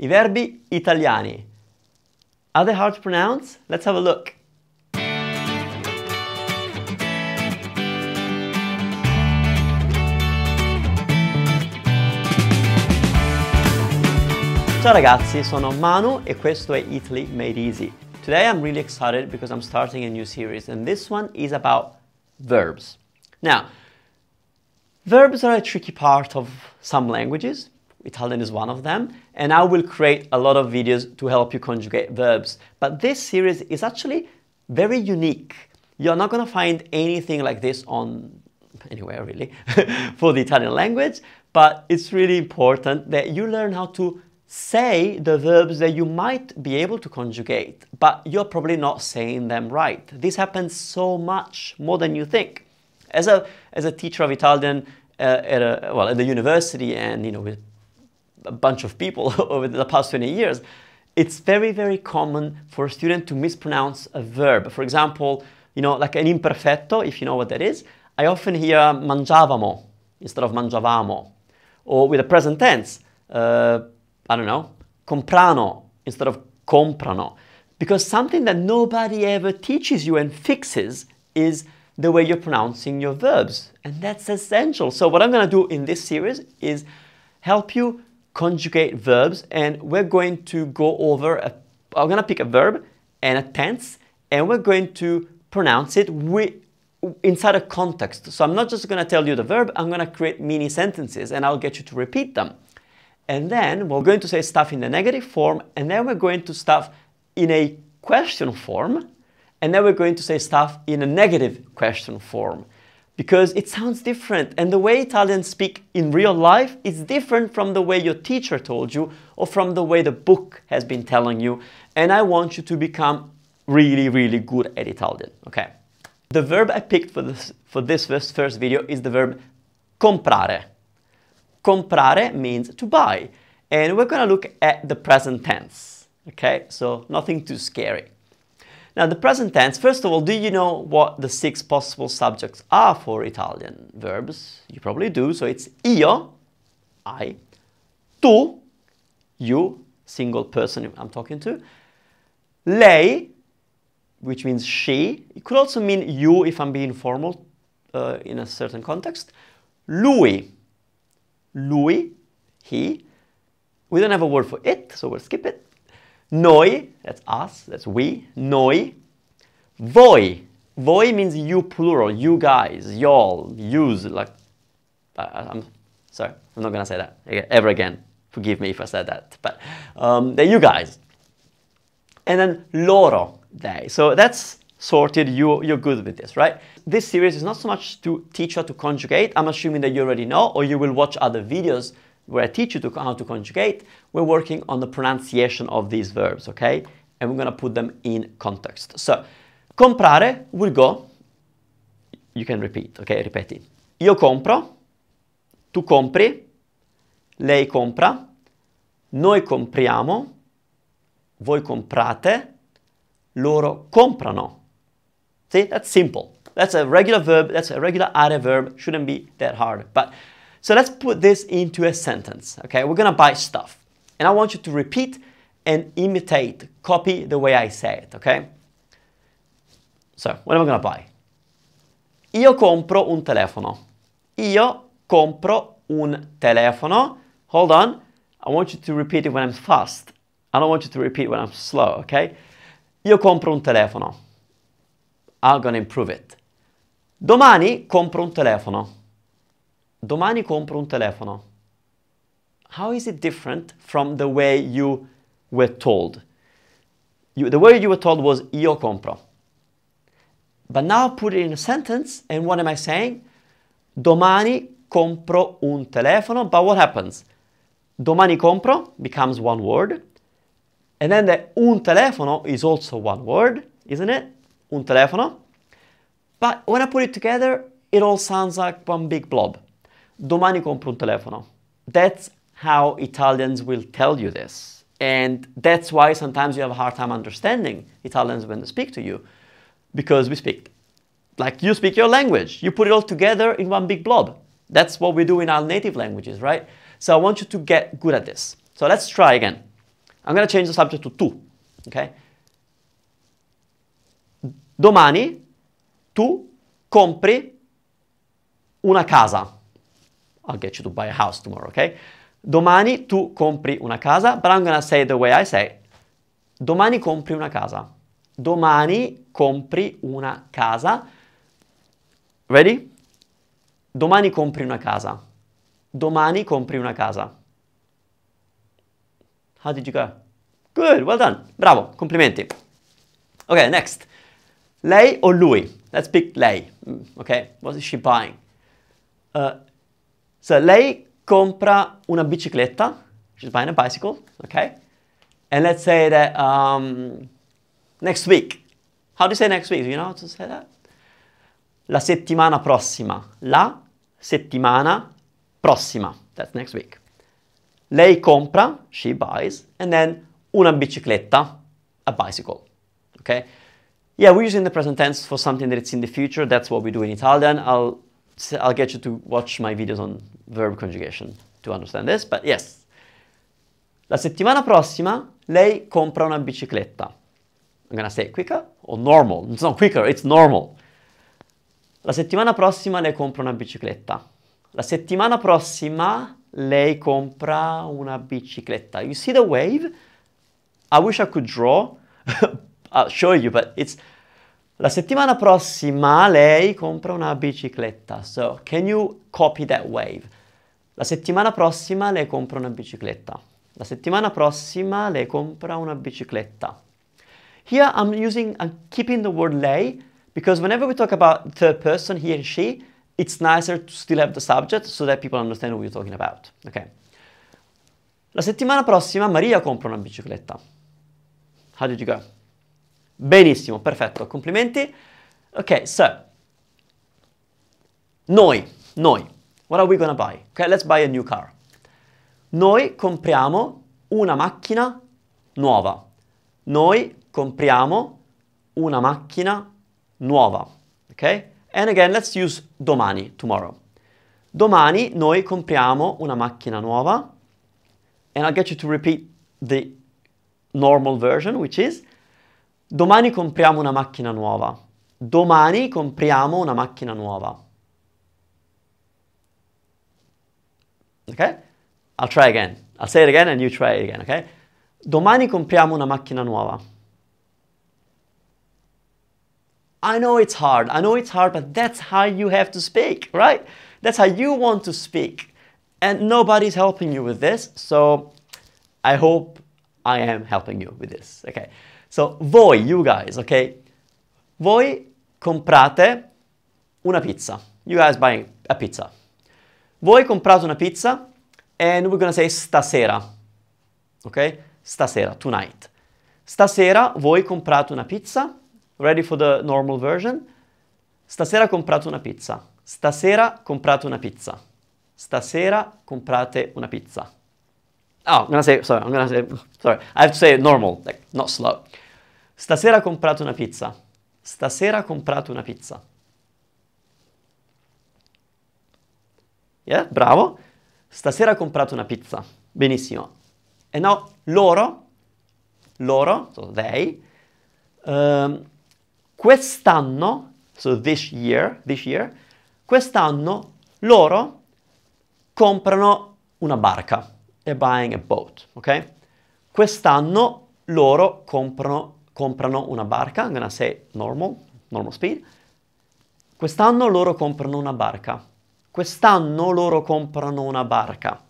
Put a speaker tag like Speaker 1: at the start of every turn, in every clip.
Speaker 1: I verbi italiani. Are they hard to pronounce? Let's have a look. Ciao ragazzi, sono Manu e questo è Italy Made Easy. Today I'm really excited because I'm starting a new series and this one is about verbs. Now, verbs are a tricky part of some languages Italian is one of them, and I will create a lot of videos to help you conjugate verbs. But this series is actually very unique. You're not going to find anything like this on anywhere really for the Italian language, but it's really important that you learn how to say the verbs that you might be able to conjugate, but you're probably not saying them right. This happens so much more than you think. As a, as a teacher of Italian uh, at a, well at the university and you know with a bunch of people over the past 20 years, it's very, very common for a student to mispronounce a verb. For example, you know, like an imperfetto, if you know what that is, I often hear mangiavamo instead of mangiavamo. Or with the present tense, uh, I don't know, comprano instead of comprano. Because something that nobody ever teaches you and fixes is the way you're pronouncing your verbs. And that's essential. So what I'm going to do in this series is help you conjugate verbs and we're going to go over, a, I'm going to pick a verb and a tense and we're going to pronounce it with, inside a context. So I'm not just going to tell you the verb, I'm going to create mini sentences and I'll get you to repeat them. And then we're going to say stuff in the negative form and then we're going to stuff in a question form and then we're going to say stuff in a negative question form because it sounds different and the way Italians speak in real life is different from the way your teacher told you or from the way the book has been telling you and I want you to become really really good at Italian okay the verb I picked for this for this first, first video is the verb comprare comprare means to buy and we're gonna look at the present tense okay so nothing too scary now the present tense, first of all, do you know what the six possible subjects are for Italian verbs? You probably do, so it's io, I, tu, you, single person I'm talking to, lei, which means she, it could also mean you if I'm being formal uh, in a certain context, lui, lui, he, we don't have a word for it, so we'll skip it, Noi, that's us, that's we, noi. Voi, voi means you plural, you guys, y'all, yous, like, uh, uh I'm sorry, I'm not gonna say that ever again. Forgive me if I said that, but um, they're you guys. And then loro, they. So that's sorted, you, you're good with this, right? This series is not so much to teach you how to conjugate, I'm assuming that you already know, or you will watch other videos where I teach you to, how to conjugate, we're working on the pronunciation of these verbs, okay? And we're gonna put them in context. So, comprare will go, you can repeat, okay? Ripeti. Io compro, tu compri, lei compra, noi compriamo, voi comprate, loro comprano. See, that's simple. That's a regular verb, that's a regular are verb, shouldn't be that hard. But so let's put this into a sentence, okay? We're gonna buy stuff. And I want you to repeat and imitate, copy the way I say it, okay? So, what am I gonna buy? Io compro un telefono. Io compro un telefono. Hold on. I want you to repeat it when I'm fast. I don't want you to repeat when I'm slow, okay? Io compro un telefono. I'm gonna improve it. Domani compro un telefono domani compro un telefono. How is it different from the way you were told? You, the way you were told was io compro. But now put it in a sentence, and what am I saying? Domani compro un telefono. But what happens? Domani compro becomes one word, and then the un telefono is also one word, isn't it? Un telefono. But when I put it together, it all sounds like one big blob domani compro un telefono. That's how Italians will tell you this. And that's why sometimes you have a hard time understanding Italians when they speak to you, because we speak like you speak your language. You put it all together in one big blob. That's what we do in our native languages, right? So I want you to get good at this. So let's try again. I'm going to change the subject to tu, okay? Domani tu compri una casa. I'll get you to buy a house tomorrow, ok? Domani tu compri una casa, but I'm gonna say it the way I say. Domani compri una casa. Domani compri una casa. Ready? Domani compri una casa. Domani compri una casa. How did you go? Good, well done. Bravo, complimenti. Ok, next. Lei o lui? Let's pick lei. Mm, ok, what is she buying? Uh, So lei compra una bicicletta, she's buying a bicycle, okay? And let's say that um, next week. How do you say next week? Do you know how to say that? La settimana prossima. La settimana prossima. That's next week. Lei compra, she buys, and then una bicicletta, a bicycle. Okay? Yeah, we're using the present tense for something that it's in the future. That's what we do in Italian. I'll I'll get you to watch my videos on verb conjugation to understand this, but yes. La settimana prossima lei compra una bicicletta. I'm gonna say quicker or normal. It's not quicker, it's normal. La settimana prossima lei compra una bicicletta. La settimana prossima lei compra una bicicletta. You see the wave? I wish I could draw, I'll show you, but it's la settimana prossima lei compra una bicicletta. So, can you copy that wave? La settimana prossima lei compra una bicicletta. La settimana prossima lei compra una bicicletta. Here I'm using, I'm keeping the word lei because whenever we talk about third person, he and she, it's nicer to still have the subject so that people understand what we're talking about. Okay. La settimana prossima Maria compra una bicicletta. How did you go? Benissimo, perfetto, complimenti. Ok, so, noi, noi, what are we gonna buy? Ok, let's buy a new car. Noi compriamo una macchina nuova. Noi compriamo una macchina nuova. Ok? And again, let's use domani, tomorrow. Domani noi compriamo una macchina nuova. And I'll get you to repeat the normal version, which is Domani compriamo una macchina nuova. Domani compriamo una macchina nuova. Ok? I'll try again. I'll say it again and you try it again, ok? Domani compriamo una macchina nuova. I know it's hard. I know it's hard, but that's how you have to speak, right? That's how you want to speak. And nobody's helping you with this. So I hope I am helping you with this, ok? So, voi, you guys, ok? Voi comprate una pizza. You guys buying a pizza. Voi comprate una pizza and we're gonna say stasera, ok? Stasera, tonight. Stasera voi comprate una pizza, ready for the normal version. Stasera comprate una pizza. Stasera comprate una pizza. Stasera comprate una pizza. Oh, I'm gonna say, sorry, I'm gonna say, sorry. I have to say normal, like, not slow. Stasera ho comprato una pizza. Stasera ho comprato una pizza. Yeah, bravo. Stasera ho comprato una pizza. Benissimo. E no, loro, loro, so they, um, quest'anno, so this year, this year, quest'anno loro comprano una barca they're buying a boat, ok? Quest'anno loro comprano, comprano una barca, I'm gonna say normal, normal speed. Quest'anno loro comprano una barca. Quest'anno loro comprano una barca.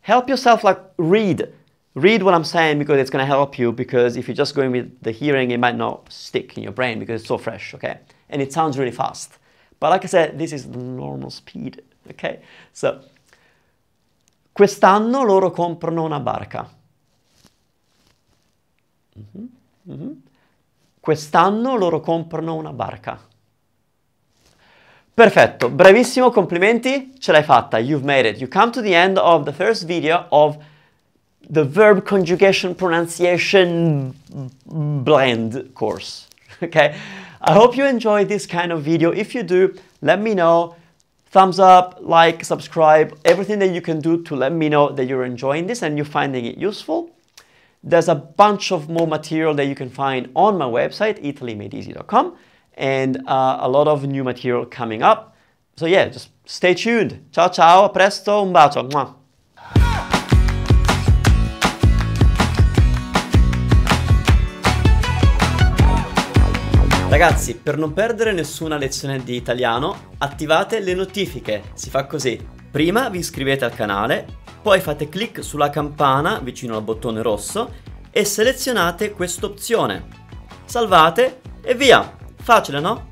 Speaker 1: Help yourself like read. Read what I'm saying because it's gonna help you because if you're just going with the hearing, it might not stick in your brain because it's so fresh, ok? And it sounds really fast. But like I said, this is the normal speed, ok? So Quest'anno loro comprano una barca. Mm-hmm, mm-hmm. Quest'anno loro comprano una barca. Perfetto, bravissimo, complimenti, ce l'hai fatta, you've made it. You come to the end of the first video of the verb conjugation pronunciation blend course. Okay, I hope you enjoyed this kind of video. If you do, let me know. thumbs up, like, subscribe, everything that you can do to let me know that you're enjoying this and you're finding it useful. There's a bunch of more material that you can find on my website, italymadeeasy.com, and uh, a lot of new material coming up. So yeah, just stay tuned. Ciao ciao, a presto, un bacio. Mwah. Ragazzi, per non perdere nessuna lezione di italiano, attivate le notifiche. Si fa così. Prima vi iscrivete al canale, poi fate clic sulla campana vicino al bottone rosso e selezionate quest'opzione. Salvate e via! Facile, no?